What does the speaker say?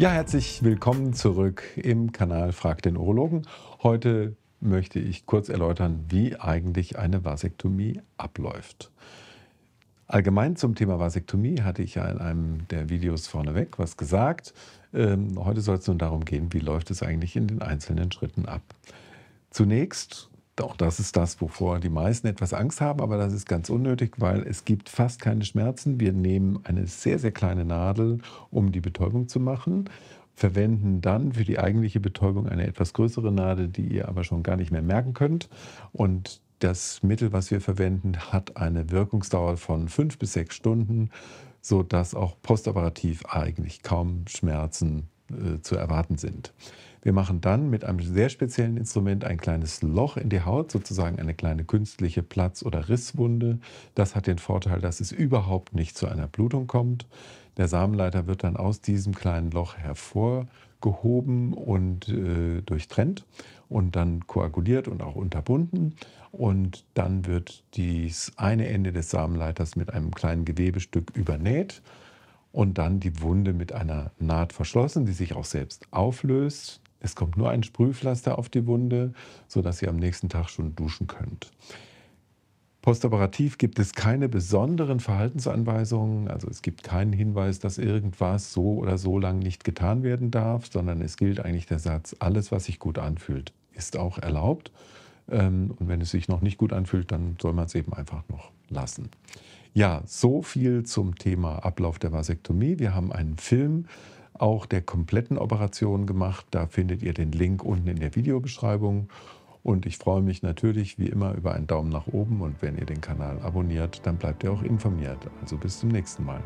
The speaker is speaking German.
Ja, herzlich willkommen zurück im Kanal Frag den Urologen. Heute möchte ich kurz erläutern, wie eigentlich eine Vasektomie abläuft. Allgemein zum Thema Vasektomie hatte ich ja in einem der Videos vorneweg was gesagt. Ähm, heute soll es nun darum gehen, wie läuft es eigentlich in den einzelnen Schritten ab. Zunächst auch das ist das, wovor die meisten etwas Angst haben, aber das ist ganz unnötig, weil es gibt fast keine Schmerzen. Wir nehmen eine sehr, sehr kleine Nadel, um die Betäubung zu machen verwenden dann für die eigentliche Betäubung eine etwas größere Nadel, die ihr aber schon gar nicht mehr merken könnt. Und das Mittel, was wir verwenden, hat eine Wirkungsdauer von fünf bis sechs Stunden, sodass auch postoperativ eigentlich kaum Schmerzen äh, zu erwarten sind. Wir machen dann mit einem sehr speziellen Instrument ein kleines Loch in die Haut, sozusagen eine kleine künstliche Platz- oder Risswunde. Das hat den Vorteil, dass es überhaupt nicht zu einer Blutung kommt. Der Samenleiter wird dann aus diesem kleinen Loch hervorgehoben und äh, durchtrennt und dann koaguliert und auch unterbunden. Und dann wird das eine Ende des Samenleiters mit einem kleinen Gewebestück übernäht und dann die Wunde mit einer Naht verschlossen, die sich auch selbst auflöst. Es kommt nur ein Sprühpflaster auf die Wunde, sodass ihr am nächsten Tag schon duschen könnt. Postoperativ gibt es keine besonderen Verhaltensanweisungen, also es gibt keinen Hinweis, dass irgendwas so oder so lang nicht getan werden darf, sondern es gilt eigentlich der Satz, alles, was sich gut anfühlt, ist auch erlaubt. Ähm, und wenn es sich noch nicht gut anfühlt, dann soll man es eben einfach noch lassen. Ja, so viel zum Thema Ablauf der Vasektomie. Wir haben einen Film auch der kompletten Operation gemacht. Da findet ihr den Link unten in der Videobeschreibung. Und ich freue mich natürlich wie immer über einen Daumen nach oben und wenn ihr den Kanal abonniert, dann bleibt ihr auch informiert. Also bis zum nächsten Mal.